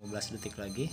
15 detik lagi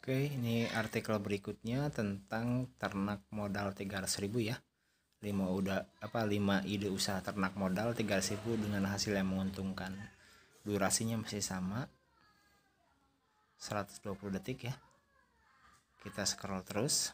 Oke, ini artikel berikutnya tentang ternak modal 300.000 ya. 5 udah apa 5 ide usaha ternak modal 300.000 dengan hasil yang menguntungkan. Durasinya masih sama. 120 detik ya. Kita scroll terus.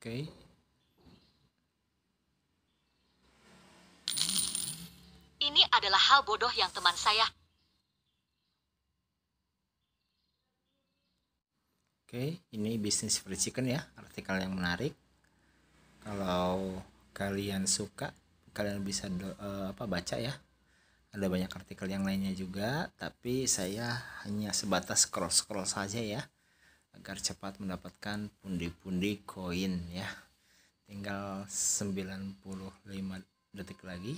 Oke, Ini adalah hal bodoh yang teman saya. Oke, ini bisnis free chicken ya, artikel yang menarik. Kalau kalian suka, kalian bisa do, uh, apa baca ya. Ada banyak artikel yang lainnya juga, tapi saya hanya sebatas scroll-scroll saja ya agar cepat mendapatkan pundi-pundi koin ya tinggal 95 detik lagi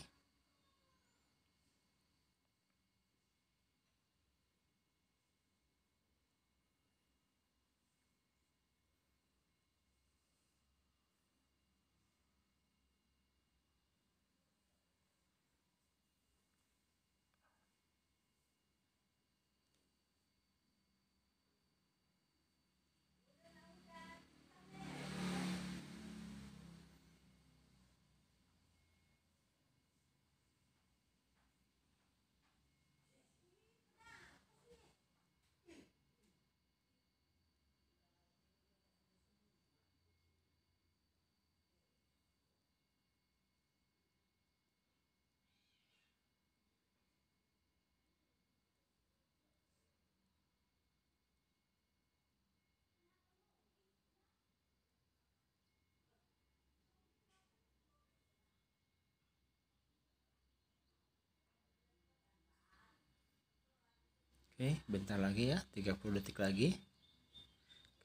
Oke, bentar lagi ya, 30 detik lagi.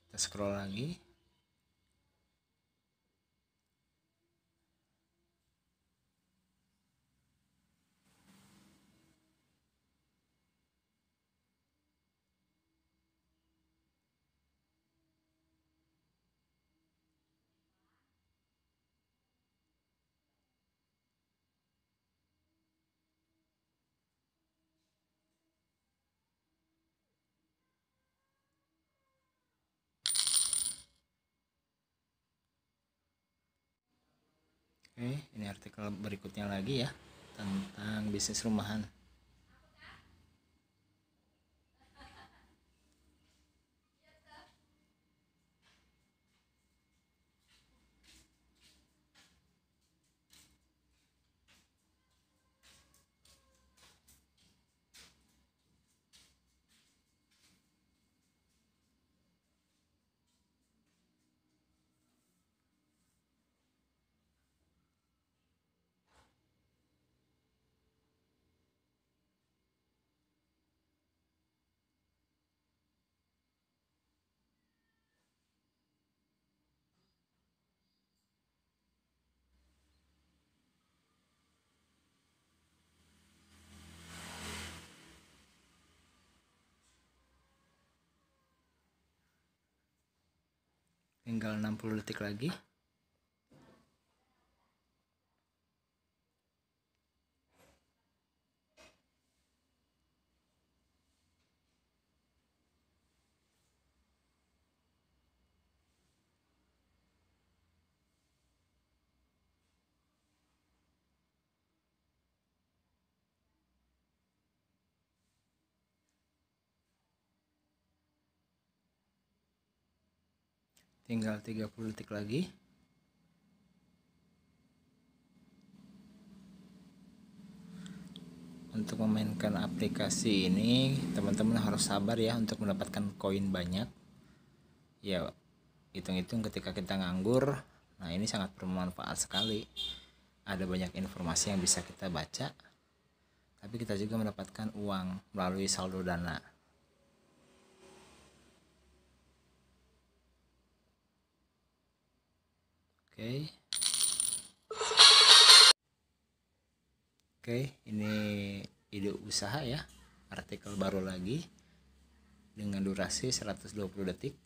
Kita scroll lagi. Oke, ini artikel berikutnya lagi ya tentang bisnis rumahan. tinggal 60 detik lagi tinggal 30 detik lagi untuk memainkan aplikasi ini teman-teman harus sabar ya untuk mendapatkan koin banyak ya hitung-hitung ketika kita nganggur nah ini sangat bermanfaat sekali ada banyak informasi yang bisa kita baca tapi kita juga mendapatkan uang melalui saldo dana Oke, okay, ini ide usaha ya artikel baru lagi dengan durasi 120 detik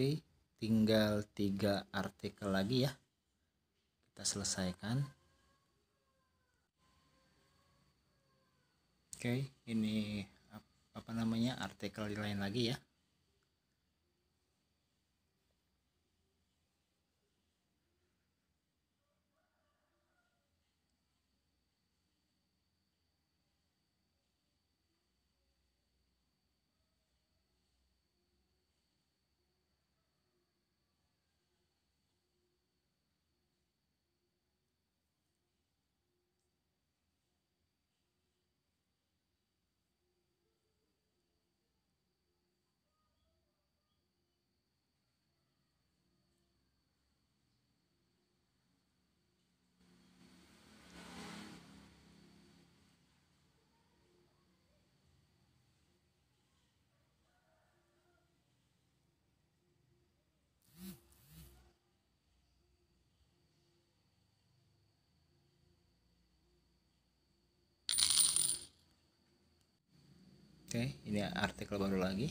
Oke, tinggal tiga artikel lagi ya. Kita selesaikan. Oke, ini apa namanya artikel lain lagi ya. Oke, ini artikel baru lagi.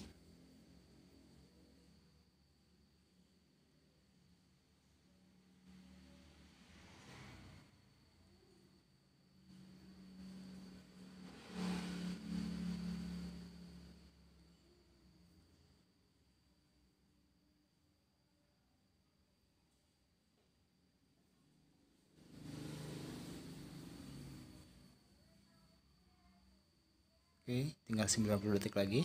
tinggal 90 detik lagi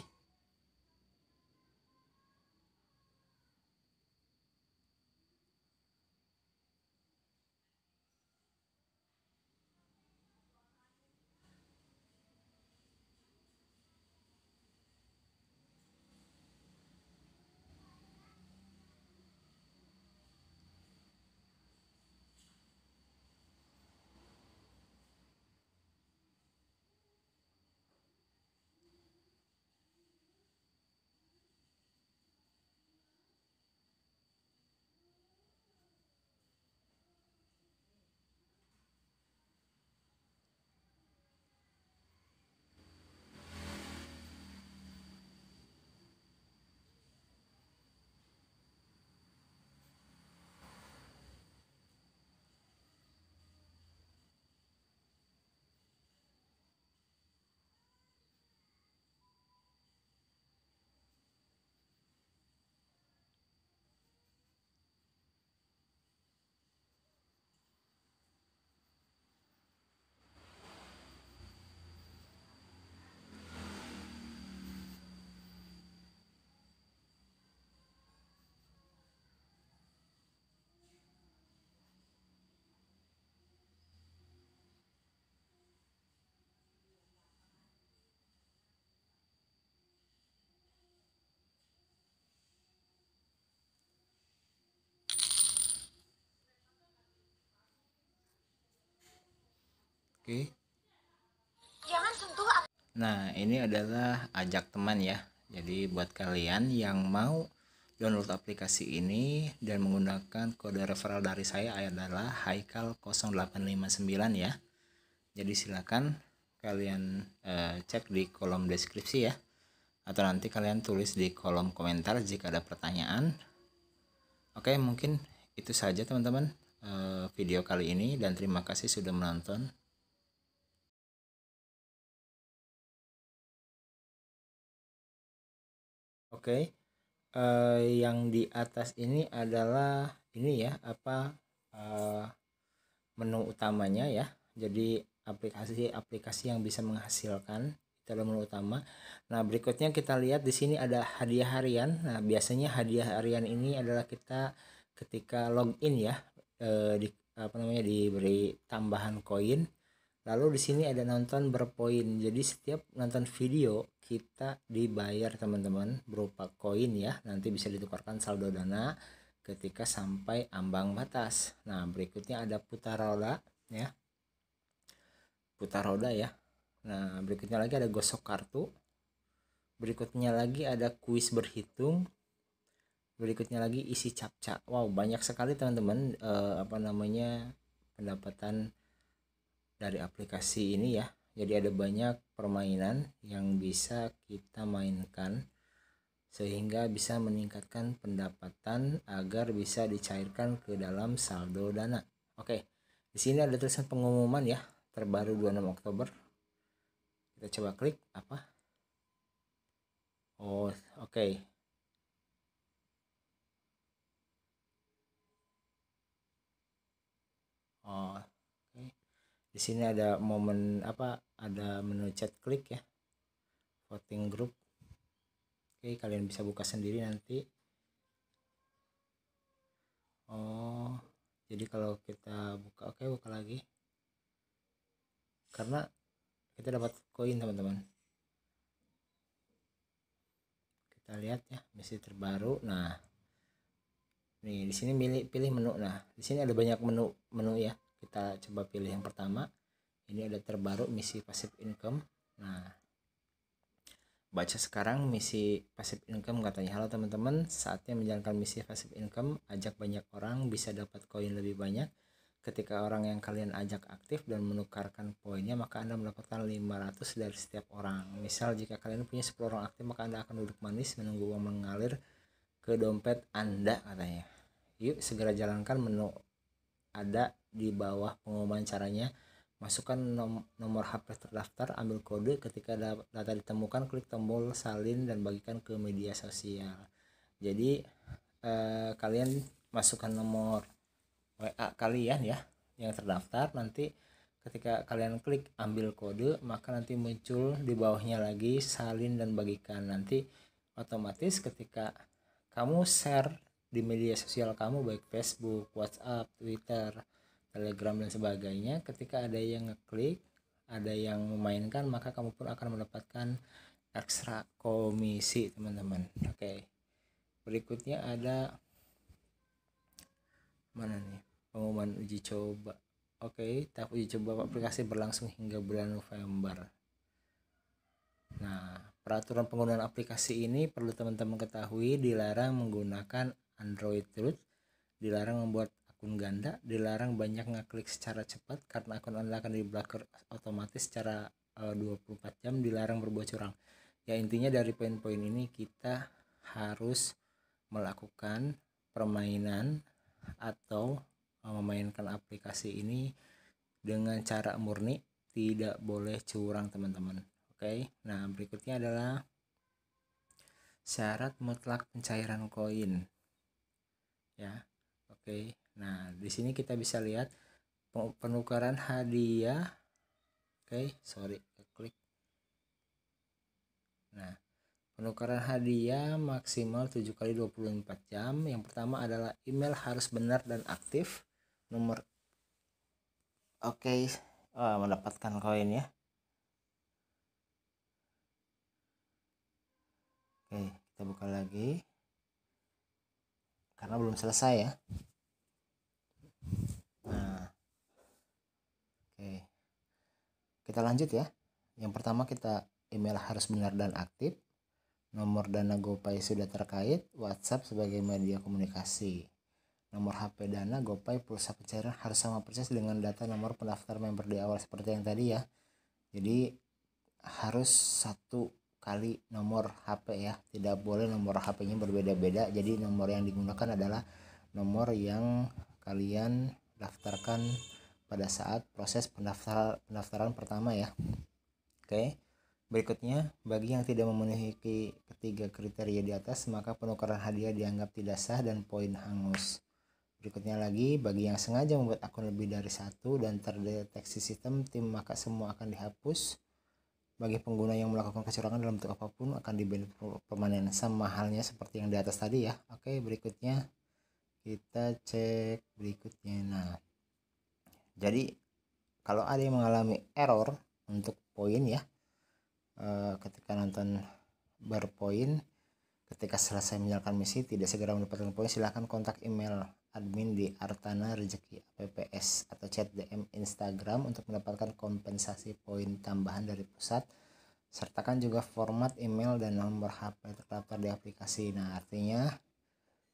Oke. Jangan sentuh Nah, ini adalah ajak teman ya. Jadi buat kalian yang mau download aplikasi ini dan menggunakan kode referral dari saya adalah Haikal 0859 ya. Jadi silakan kalian eh, cek di kolom deskripsi ya. Atau nanti kalian tulis di kolom komentar jika ada pertanyaan. Oke, mungkin itu saja teman-teman eh, video kali ini dan terima kasih sudah menonton. okay. uh, eh, yang di atas ini adalah ini ya apa uh, menu utamanya ya jadi aplikasi-aplikasi yang bisa menghasilkan itu adalah menu utama. Nah, berikutnya kita lihat di sini ada hadiah harian. Nah, biasanya hadiah harian ini adalah kita ketika login ya uh, di apa namanya diberi tambahan koin Lalu di sini ada nonton berpoin. Jadi setiap nonton video kita dibayar teman-teman berupa koin ya. Nanti bisa ditukarkan saldo dana ketika sampai ambang batas. Nah, berikutnya ada putar roda ya. Putar roda ya. Nah, berikutnya lagi ada gosok kartu. Berikutnya lagi ada kuis berhitung. Berikutnya lagi isi capca. Wow, banyak sekali teman-teman eh, apa namanya pendapatan dari aplikasi ini ya jadi ada banyak permainan yang bisa kita mainkan sehingga bisa meningkatkan pendapatan agar bisa dicairkan ke dalam saldo dana. Oke, di sini ada tulisan pengumuman ya, terbaru 26 Oktober. Kita coba klik apa? Oh, oke. Okay. Oh, di sini ada momen apa ada menu chat klik ya voting group oke kalian bisa buka sendiri nanti oh jadi kalau kita buka oke buka lagi karena kita dapat koin teman-teman kita lihat ya misi terbaru nah nih di sini milih pilih menu nah di sini ada banyak menu menu ya kita coba pilih yang pertama ini ada terbaru misi passive income nah baca sekarang misi passive income katanya halo teman-teman saatnya menjalankan misi passive income ajak banyak orang bisa dapat koin lebih banyak ketika orang yang kalian ajak aktif dan menukarkan poinnya maka anda mendapatkan 500 dari setiap orang misal jika kalian punya 10 orang aktif maka anda akan duduk manis menunggu uang mengalir ke dompet anda katanya yuk segera jalankan menu ada di bawah pengumuman caranya masukkan nom nomor HP terdaftar ambil kode ketika data ditemukan klik tombol salin dan bagikan ke media sosial jadi eh, kalian masukkan nomor WA kalian ya yang terdaftar nanti ketika kalian klik ambil kode maka nanti muncul di bawahnya lagi salin dan bagikan nanti otomatis ketika kamu share di media sosial kamu baik Facebook, WhatsApp, Twitter, Telegram dan sebagainya ketika ada yang ngeklik ada yang memainkan maka kamu pun akan mendapatkan ekstra komisi teman-teman oke okay. berikutnya ada mana nih pengumuman uji coba oke okay, tahap uji coba aplikasi berlangsung hingga bulan November nah peraturan penggunaan aplikasi ini perlu teman-teman ketahui dilarang menggunakan Android terus dilarang membuat akun ganda, dilarang banyak ngeklik secara cepat karena akun Anda akan diblokir otomatis secara eh, uh, 24 jam, dilarang berbuat curang. Ya intinya dari poin-poin ini kita harus melakukan permainan atau eh, memainkan aplikasi ini dengan cara murni tidak boleh curang teman-teman oke nah berikutnya adalah syarat mutlak pencairan koin ya oke okay. nah di sini kita bisa lihat penukaran hadiah oke okay, sorry klik nah penukaran hadiah maksimal 7 kali 24 jam yang pertama adalah email harus benar dan aktif nomor oke okay. oh, eh, mendapatkan koin ya oke okay, kita buka lagi karena belum selesai ya nah oke kita lanjut ya yang pertama kita email harus benar dan aktif nomor dana gopay sudah terkait whatsapp sebagai media komunikasi nomor HP Dana, GoPay, pulsa pencairan harus sama persis dengan data nomor pendaftar member di awal seperti yang tadi ya. Jadi harus satu kali nomor HP ya tidak boleh nomor HP-nya berbeda-beda jadi nomor yang digunakan adalah nomor yang kalian daftarkan pada saat proses pendaftaran pendaftaran pertama ya oke berikutnya bagi yang tidak memenuhi ketiga kriteria di atas maka penukaran hadiah dianggap tidak sah dan poin hangus Berikutnya lagi, bagi yang sengaja membuat akun lebih dari satu dan terdeteksi sistem tim maka semua akan dihapus bagi pengguna yang melakukan kecurangan dalam bentuk apapun akan diberi permanen sama halnya seperti yang di atas tadi ya oke berikutnya kita cek berikutnya nah jadi kalau ada yang mengalami error untuk poin ya eh, ketika nonton berpoin ketika selesai menjalankan misi tidak segera mendapatkan poin silahkan kontak email admin di Artana Rezeki APPS atau chat DM Instagram untuk mendapatkan kompensasi poin tambahan dari pusat sertakan juga format email dan nomor HP terdaftar di aplikasi. Nah, artinya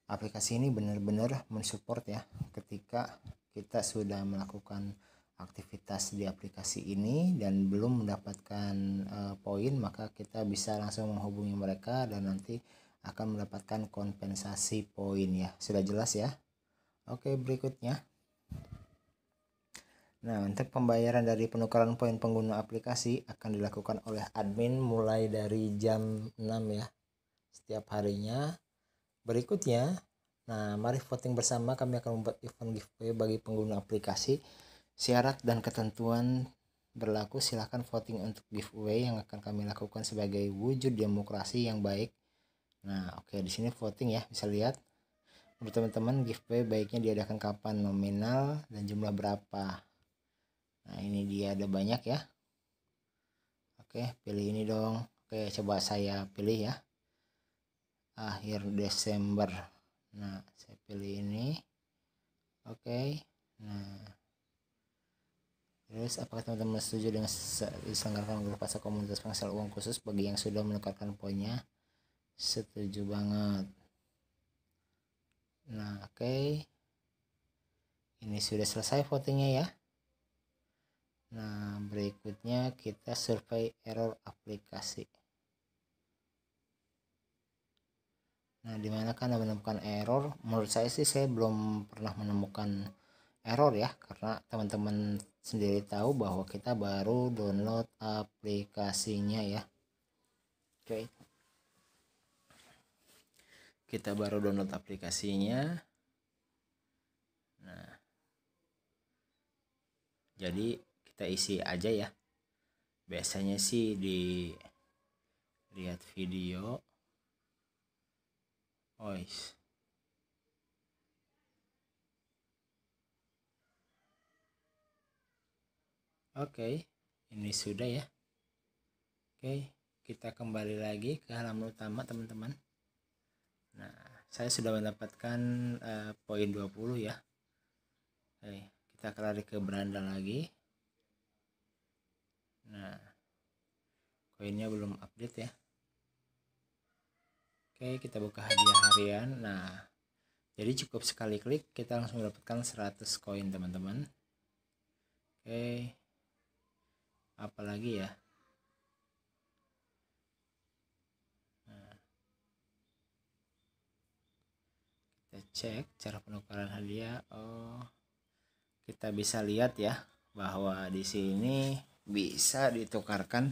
aplikasi ini benar-benar mensupport ya ketika kita sudah melakukan aktivitas di aplikasi ini dan belum mendapatkan uh, poin maka kita bisa langsung menghubungi mereka dan nanti akan mendapatkan kompensasi poin ya. Sudah jelas ya? Oke, berikutnya. Nah, untuk pembayaran dari penukaran poin pengguna aplikasi akan dilakukan oleh admin mulai dari jam 6 ya setiap harinya. Berikutnya, nah mari voting bersama kami akan membuat event giveaway bagi pengguna aplikasi. Syarat dan ketentuan berlaku silahkan voting untuk giveaway yang akan kami lakukan sebagai wujud demokrasi yang baik. Nah, oke di sini voting ya, bisa lihat Menurut teman-teman giveaway baiknya diadakan kapan, nominal dan jumlah berapa? Nah, ini dia ada banyak ya. Oke, pilih ini dong. Oke, coba saya pilih ya. Akhir Desember. Nah, saya pilih ini. Oke. Nah, Terus, apakah teman-teman setuju dengan diselenggarakan grup pasar komunitas pengasal uang khusus bagi yang sudah menukarkan poinnya? Setuju banget. Nah, oke. Okay. Ini sudah selesai votingnya ya. Nah, berikutnya kita survei error aplikasi. Nah, di mana kan menemukan error? Menurut saya sih saya belum pernah menemukan error ya, karena teman-teman sendiri tahu bahwa kita baru download aplikasinya ya. Oke. Okay kita baru download aplikasinya nah jadi kita isi aja ya biasanya sih di lihat video ois oke ini sudah ya oke kita kembali lagi ke halaman utama teman-teman Nah, saya sudah mendapatkan uh, poin 20 ya. Oke, kita lari ke beranda lagi. Nah, koinnya belum update ya. Oke, kita buka hadiah harian. Nah, jadi cukup sekali klik kita langsung mendapatkan 100 koin, teman-teman. Oke. Apalagi ya? cek cara penukaran hadiah oh kita bisa lihat ya bahwa di sini bisa ditukarkan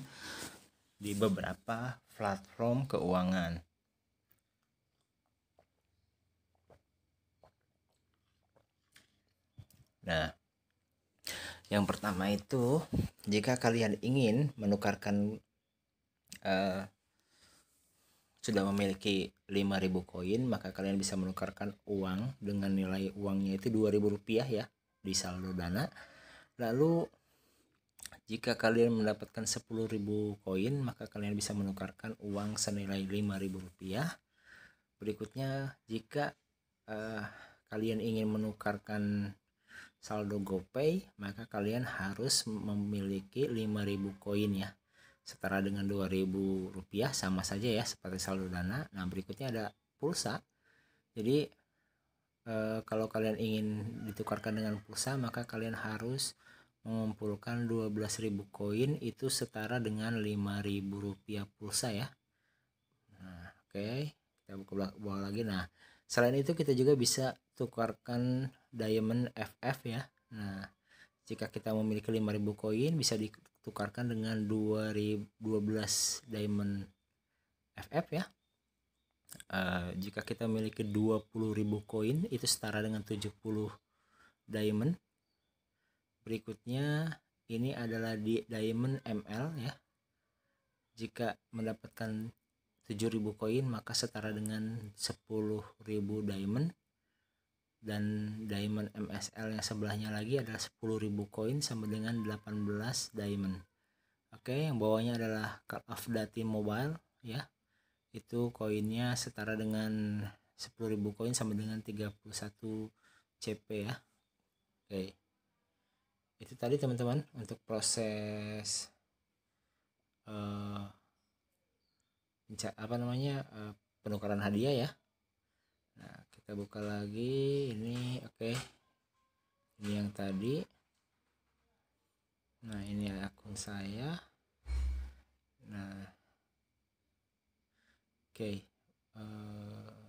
di beberapa platform keuangan Nah, yang pertama itu jika kalian ingin menukarkan uh, sudah memiliki 5000 koin maka kalian bisa menukarkan uang dengan nilai uangnya itu 2000 rupiah ya di saldo dana lalu jika kalian mendapatkan 10.000 koin maka kalian bisa menukarkan uang senilai 5.000 rupiah berikutnya jika uh, kalian ingin menukarkan saldo GoPay maka kalian harus memiliki 5.000 koin ya setara dengan 2000 rupiah sama saja ya seperti saldo dana nah berikutnya ada pulsa jadi e, kalau kalian ingin ditukarkan dengan pulsa maka kalian harus mengumpulkan 12.000 koin itu setara dengan 5.000 rupiah pulsa ya nah oke okay. kita buka bawah lagi nah selain itu kita juga bisa tukarkan diamond FF ya nah jika kita memiliki 5000 koin bisa di tukarkan dengan 2012 diamond FF ya uh, jika kita memiliki 20.000 koin itu setara dengan 70 diamond berikutnya ini adalah di diamond ML ya jika mendapatkan 7000 koin maka setara dengan 10.000 diamond dan diamond MSL yang sebelahnya lagi adalah 10.000 koin sama dengan 18 diamond. Oke, yang bawahnya adalah Call of dati Mobile ya. Itu koinnya setara dengan 10.000 koin sama dengan 31 CP ya. Oke. Itu tadi teman-teman untuk proses uh, apa namanya uh, penukaran hadiah ya. Nah, kita buka lagi ini oke okay. ini yang tadi nah ini akun saya nah oke okay. uh, eh,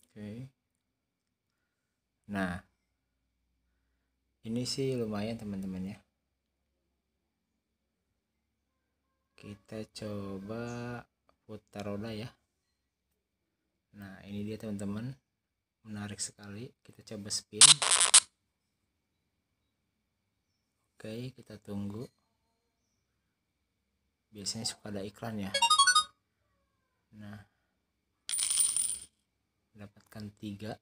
Oke. Okay. Nah, ini sih lumayan teman-teman ya. kita coba putar roda ya nah ini dia teman-teman menarik sekali kita coba spin oke kita tunggu biasanya suka ada iklan ya nah dapatkan tiga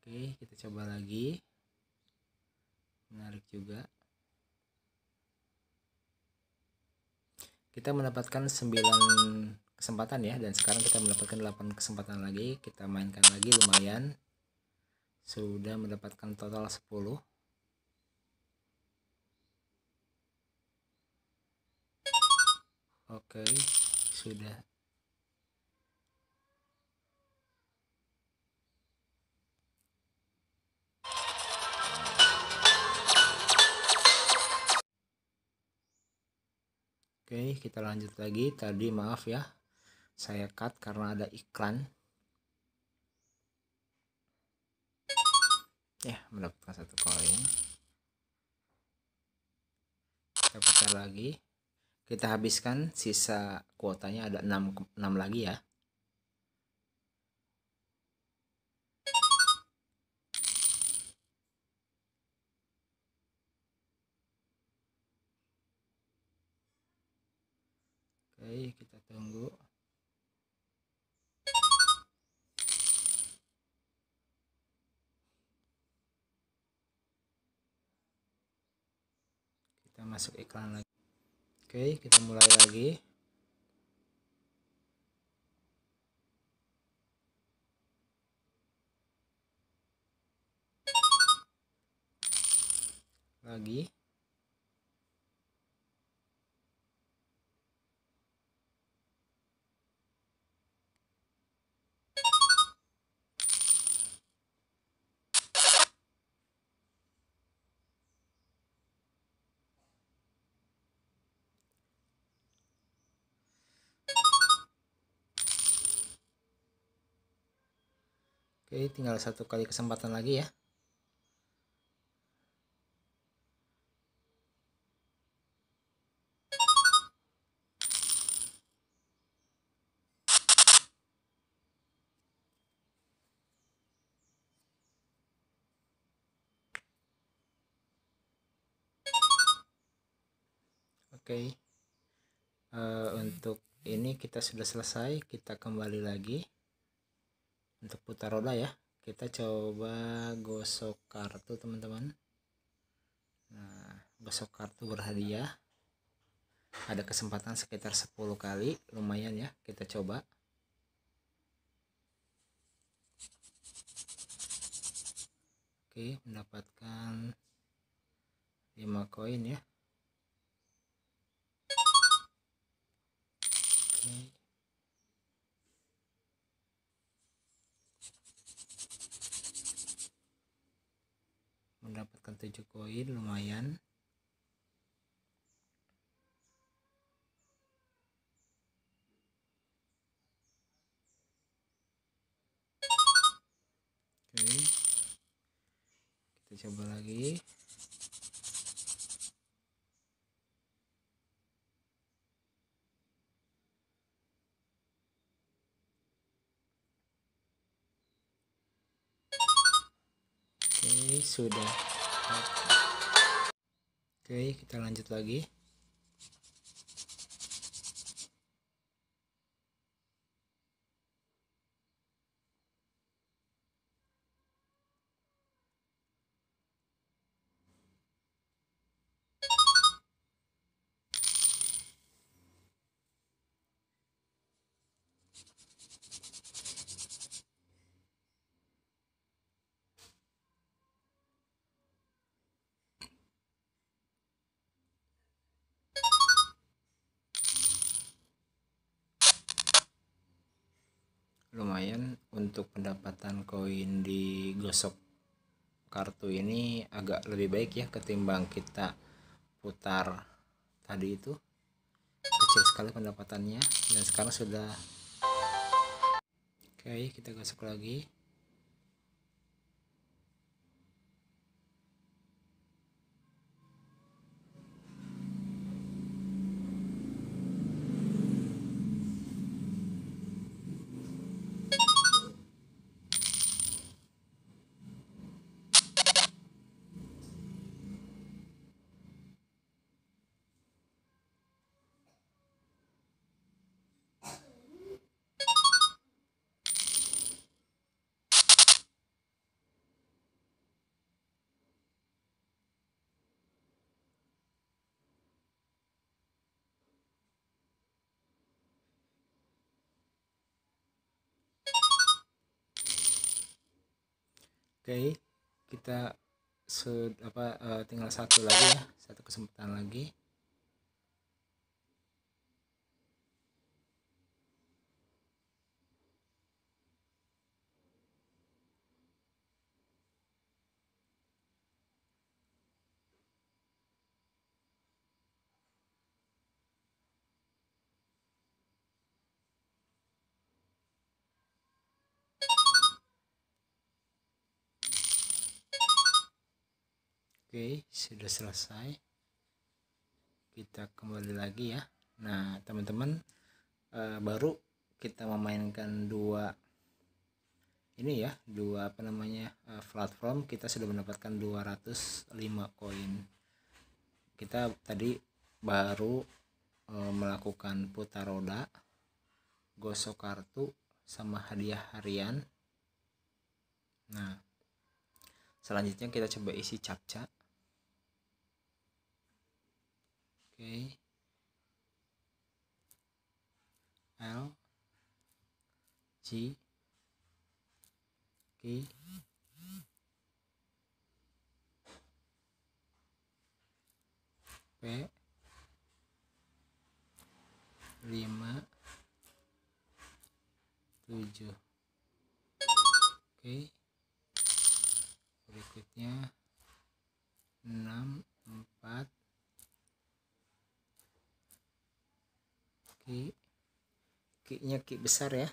oke kita coba lagi menarik juga kita mendapatkan 9 kesempatan ya dan sekarang kita mendapatkan 8 kesempatan lagi kita mainkan lagi lumayan sudah mendapatkan total 10 oke okay, sudah Oke, kita lanjut lagi. Tadi maaf ya, saya cut karena ada iklan. Ya, mendapatkan satu koin. Kita putar lagi. Kita habiskan sisa kuotanya ada 6, 6 lagi ya. Oke, kita tunggu. Kita masuk iklan lagi. Oke, kita mulai lagi. Lagi. Oke, tinggal satu kali kesempatan lagi ya. Oke, okay. uh, eh, untuk ini kita sudah selesai. Kita kembali lagi untuk putar roda ya kita coba gosok kartu teman-teman nah gosok kartu berhadiah ada kesempatan sekitar 10 kali lumayan ya kita coba Oke, mendapatkan 5 koin ya. Oke. mendapatkan 7 koin lumayan oke kita coba lagi sudah oke kita lanjut lagi lebih baik ya ketimbang kita putar tadi itu kecil sekali pendapatannya dan sekarang sudah oke okay, kita gasok lagi okay, kita se apa uh, tinggal satu lagi ya satu kesempatan lagi Oke, sudah selesai. Kita kembali lagi ya. Nah, teman-teman e, baru kita memainkan dua ini ya, dua apa namanya? E, platform kita sudah mendapatkan 205 koin. Kita tadi baru e, melakukan putar roda, gosok kartu sama hadiah harian. Nah, selanjutnya kita coba isi -cap. okay. L G K P 5 7 oke okay. berikutnya 6 4 ki ki-nya ki besar ya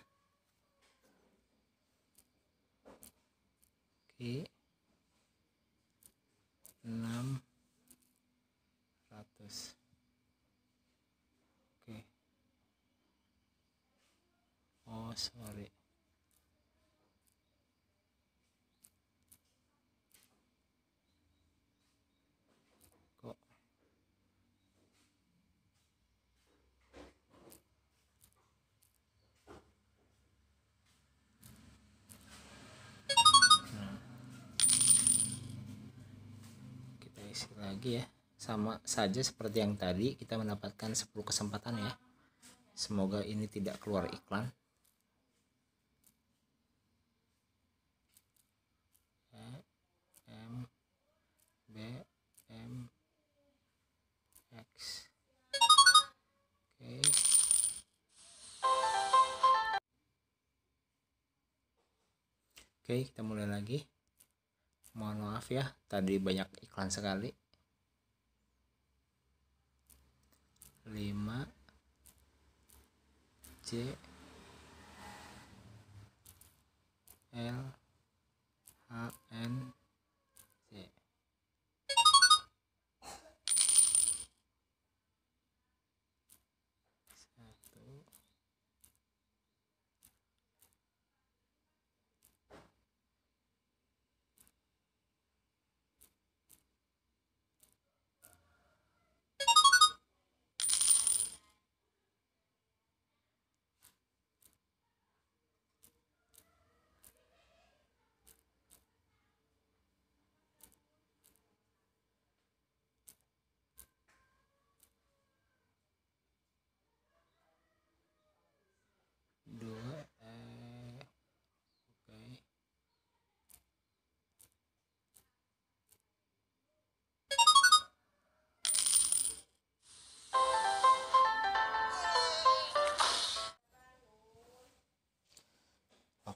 ki ratus, oke oh sorry lagi ya sama saja seperti yang tadi kita mendapatkan 10 kesempatan ya semoga ini tidak keluar iklan M oke kita mulai lagi mohon maaf ya tadi banyak iklan sekali 5 C L H N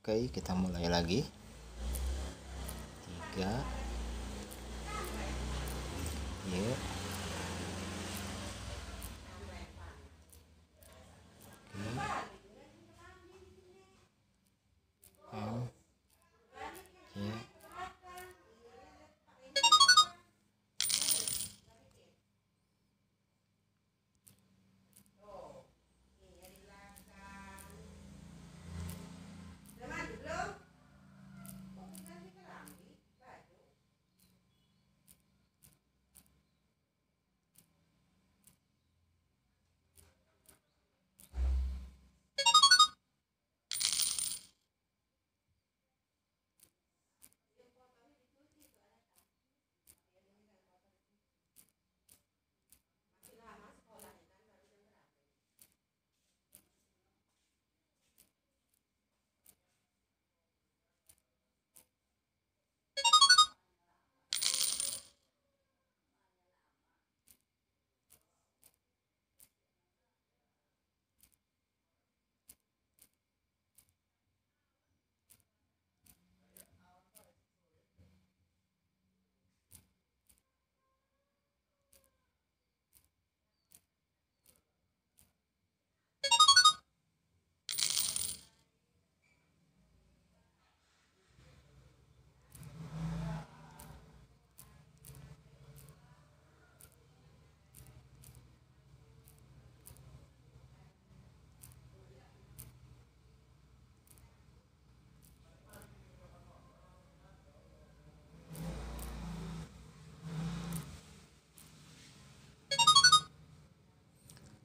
Oke, kita mulai lagi. 3 Yeah.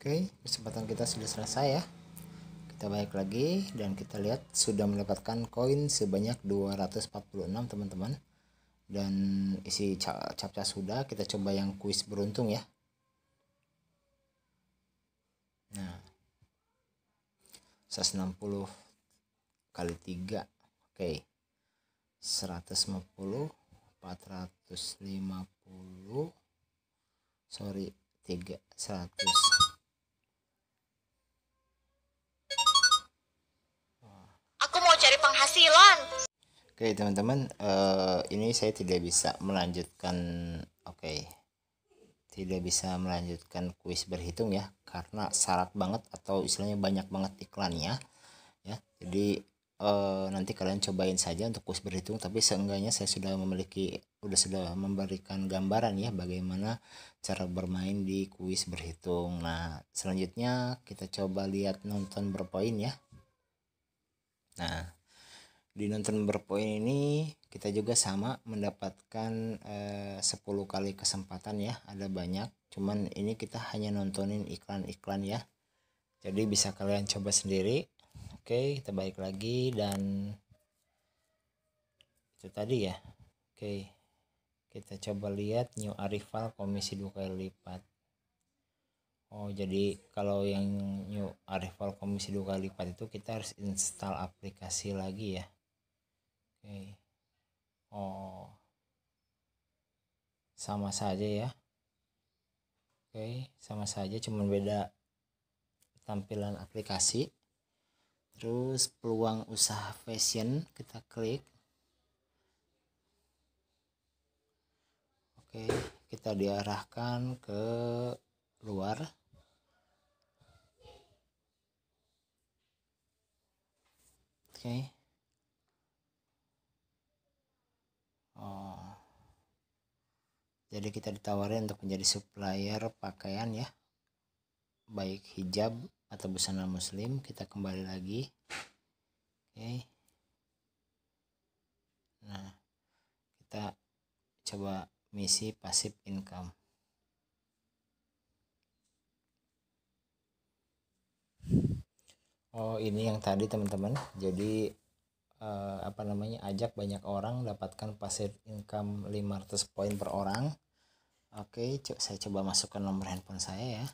Oke, kesempatan kita sudah selesai ya. Kita balik lagi dan kita lihat sudah mendapatkan koin sebanyak 246 teman-teman. Dan isi capca sudah, kita coba yang kuis beruntung ya. Nah. 160 kali 3. Oke. 150 450 sorry 3 100 Silon. Oke teman-teman, uh, ini saya tidak bisa melanjutkan, oke, okay. tidak bisa melanjutkan kuis berhitung ya, karena syarat banget atau istilahnya banyak banget iklannya, ya. Jadi uh, nanti kalian cobain saja untuk kuis berhitung, tapi seenggaknya saya sudah memiliki, sudah sudah memberikan gambaran ya bagaimana cara bermain di kuis berhitung. Nah selanjutnya kita coba lihat nonton berpoin ya. Nah di nonton berpoin ini kita juga sama mendapatkan eh, 10 kali kesempatan ya ada banyak cuman ini kita hanya nontonin iklan-iklan ya jadi bisa kalian coba sendiri oke kita balik lagi dan itu tadi ya oke kita coba lihat new arrival komisi dua kali lipat Oh jadi kalau yang new arrival komisi dua kali lipat itu kita harus install aplikasi lagi ya Oke. Oh. Sama saja ya. Oke, sama saja cuman beda tampilan aplikasi. Terus peluang usaha fashion kita klik. Oke, kita diarahkan ke luar. Okay. oh. jadi kita ditawarin untuk menjadi supplier pakaian ya baik hijab atau busana muslim kita kembali lagi oke okay. nah kita coba misi pasif income oh ini yang tadi teman-teman jadi uh, apa namanya ajak banyak orang dapatkan pasir income 500 poin per orang oke okay, saya coba masukkan nomor handphone saya ya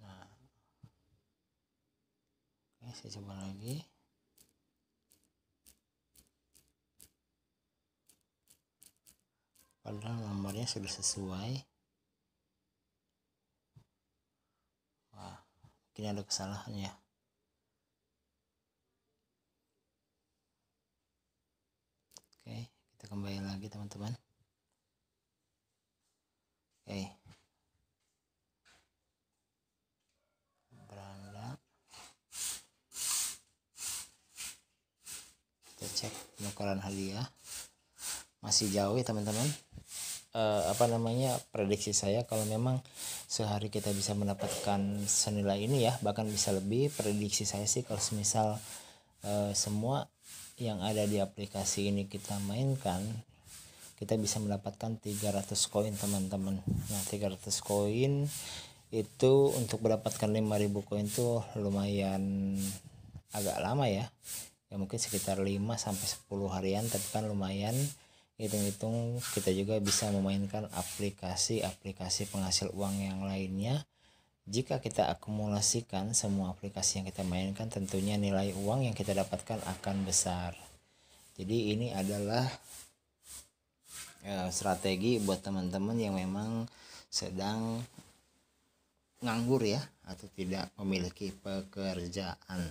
nah. saya coba lagi padahal nomornya sudah sesuai mungkin ada kesalahan ya oke kita kembali lagi teman-teman oke beranda kita cek penukaran hadiah masih jauh ya teman-teman uh, apa namanya prediksi saya kalau memang sehari kita bisa mendapatkan senilai ini ya bahkan bisa lebih prediksi saya sih kalau semisal uh, semua yang ada di aplikasi ini kita mainkan kita bisa mendapatkan 300 koin teman-teman nah 300 koin itu untuk mendapatkan 5000 koin tuh lumayan agak lama ya ya mungkin sekitar 5 sampai 10 harian tapi kan lumayan hitung-hitung kita juga bisa memainkan aplikasi-aplikasi penghasil uang yang lainnya jika kita akumulasikan semua aplikasi yang kita mainkan tentunya nilai uang yang kita dapatkan akan besar jadi ini adalah e, strategi buat teman-teman yang memang sedang nganggur ya atau tidak memiliki pekerjaan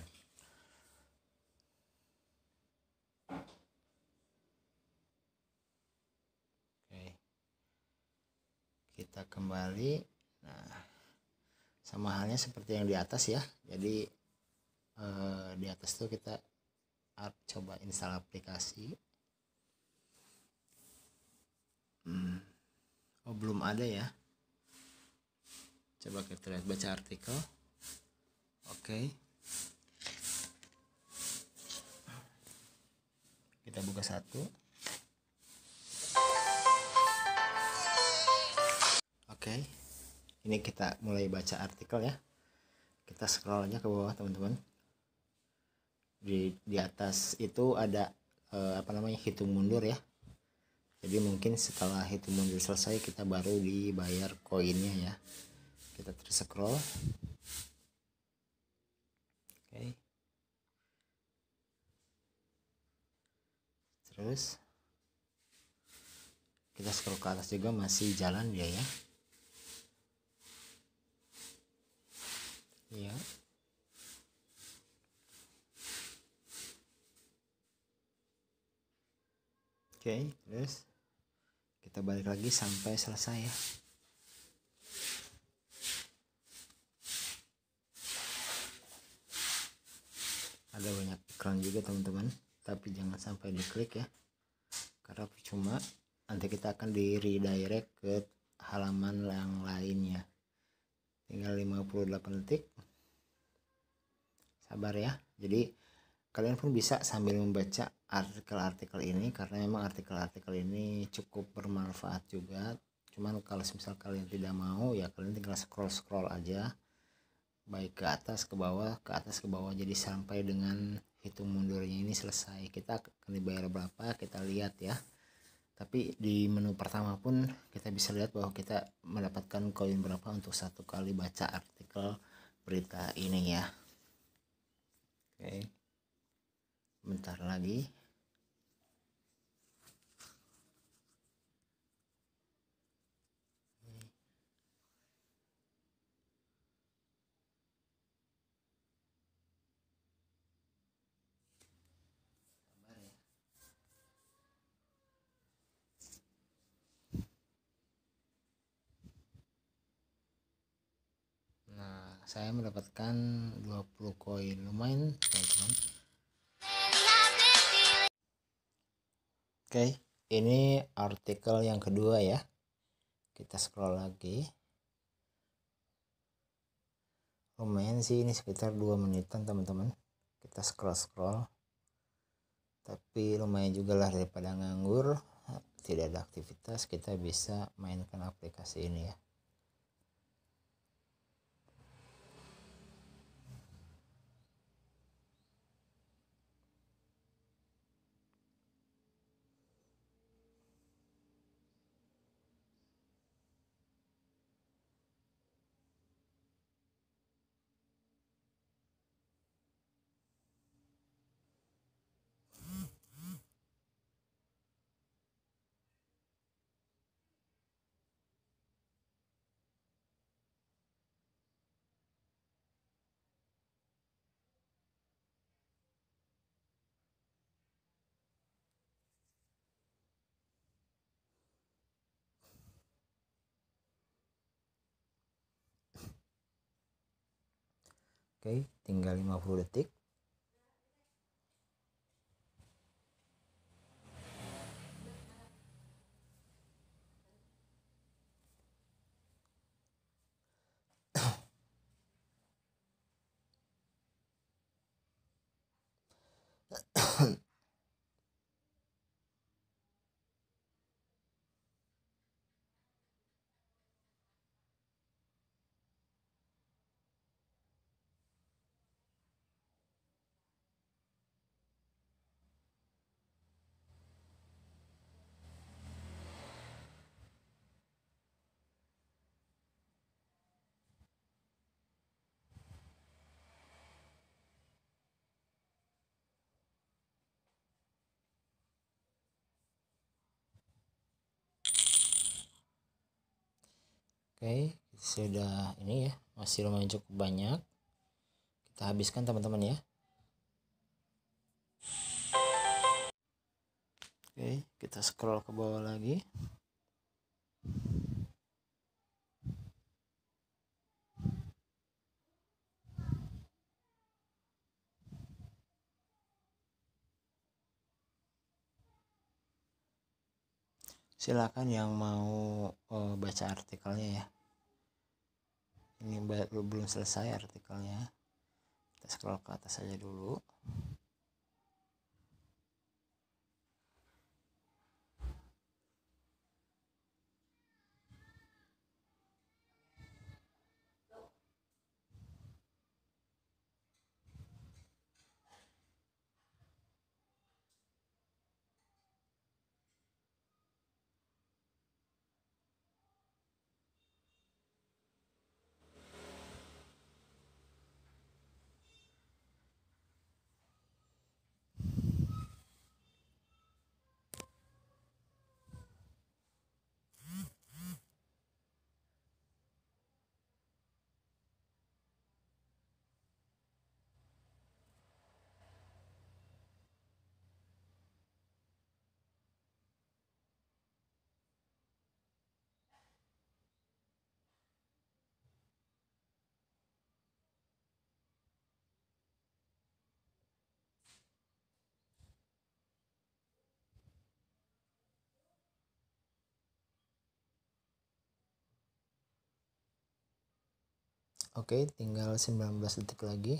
kita kembali nah sama halnya seperti yang di atas ya jadi eh, di atas tuh kita coba install aplikasi hmm. oh belum ada ya coba kita lihat baca artikel oke okay. kita buka satu okay. ini kita mulai baca artikel ya kita scroll aja ke bawah teman-teman di di atas itu ada eh, apa namanya hitung mundur ya jadi mungkin setelah hitung mundur selesai kita baru dibayar koinnya ya kita terus scroll oke okay. terus kita scroll ke atas juga masih jalan dia ya ya oke okay, terus kita balik lagi sampai selesai ya ada banyak iklan juga teman-teman tapi jangan sampai diklik ya karena percuma nanti kita akan di redirect ke halaman yang lainnya tinggal 58 detik sabar ya jadi kalian pun bisa sambil membaca artikel-artikel ini karena memang artikel-artikel ini cukup bermanfaat juga cuman kalau misal kalian tidak mau ya kalian tinggal scroll scroll aja baik ke atas ke bawah ke atas ke bawah jadi sampai dengan hitung mundurnya ini selesai kita akan dibayar berapa kita lihat ya tapi di menu pertama pun kita bisa lihat bahwa kita mendapatkan koin berapa untuk satu kali baca artikel berita ini ya oke bentar lagi saya mendapatkan 20 koin lumayan teman-teman oke okay, ini artikel yang kedua ya kita scroll lagi lumayan sih ini sekitar 2 menitan teman-teman kita scroll-scroll tapi lumayan juga lah daripada nganggur tidak ada aktivitas kita bisa mainkan aplikasi ini ya oke tinggal 50 detik Oke, sudah ini ya, masih lumayan cukup banyak. Kita habiskan teman-teman ya. Oke, kita scroll ke bawah lagi. silakan yang mau oh, baca artikelnya ya ini belum selesai artikelnya kita scroll ke atas saja dulu Oke, tinggal 19 detik lagi.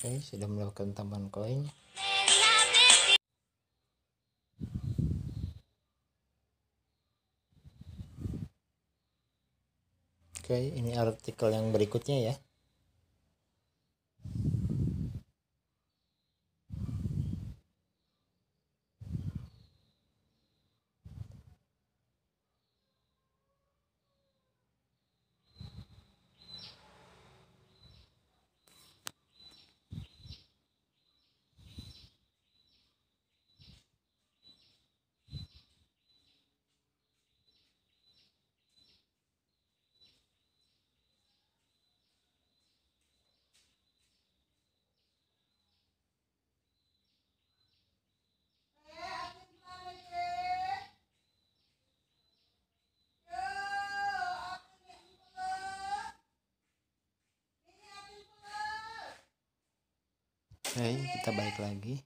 Oke, sudah melakukan tambahan koin. Oke, ini artikel yang berikutnya ya. guys kita balik lagi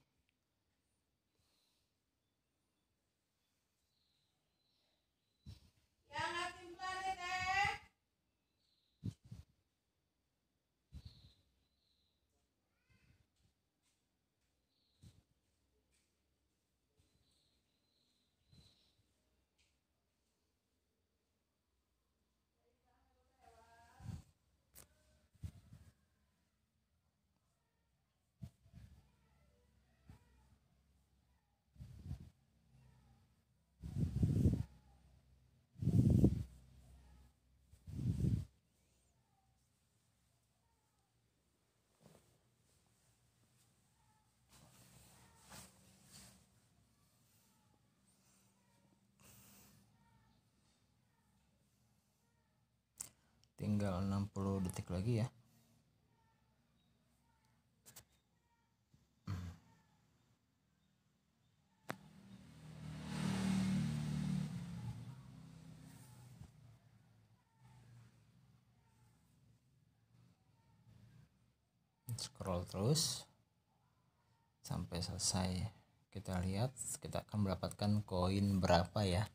tinggal 60 detik lagi ya scroll terus sampai selesai kita lihat kita akan mendapatkan koin berapa ya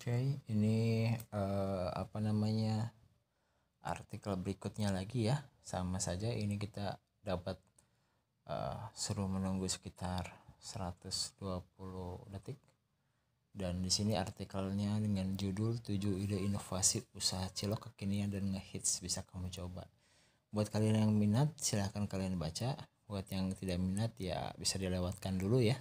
okay, ini eh, apa namanya artikel berikutnya lagi ya sama saja ini kita dapat eh, suruh menunggu sekitar 120 detik dan di sini artikelnya dengan judul 7 ide inovasi usaha cilok kekinian dan ngehits bisa kamu coba buat kalian yang minat silahkan kalian baca buat yang tidak minat ya bisa dilewatkan dulu ya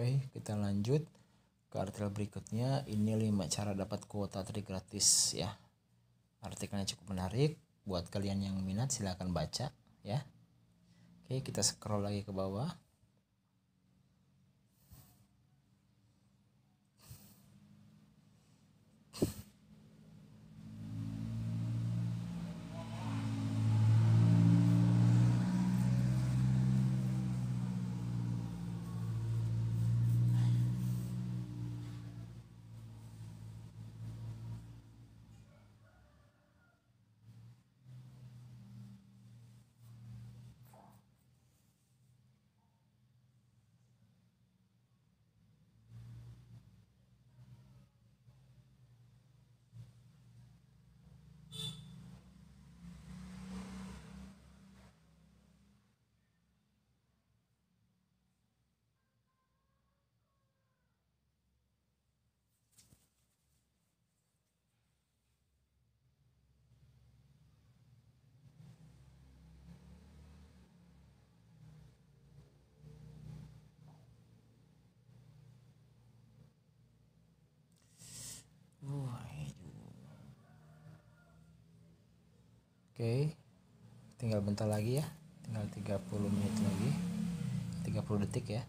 Oke, kita lanjut ke artikel berikutnya. Ini lima cara dapat kuota trik gratis ya. Artikelnya cukup menarik. Buat kalian yang minat silahkan baca ya. Oke, kita scroll lagi ke bawah. Oke. Tinggal bentar lagi ya. Tinggal 30 menit lagi. 30 detik ya.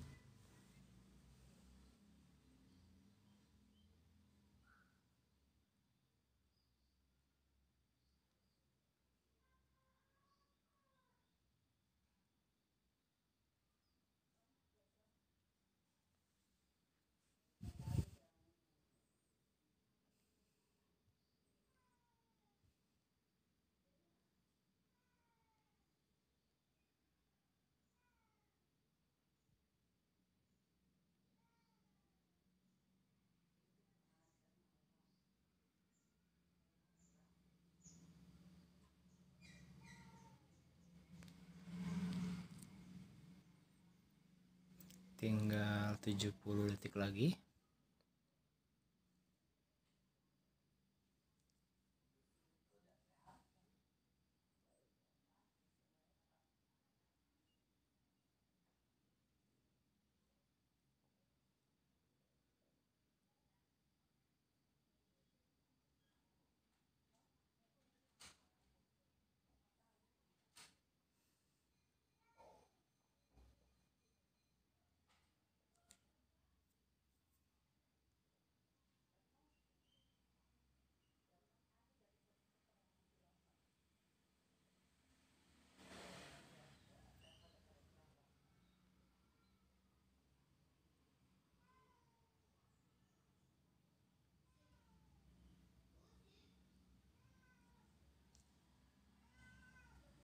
tinggal 70 detik lagi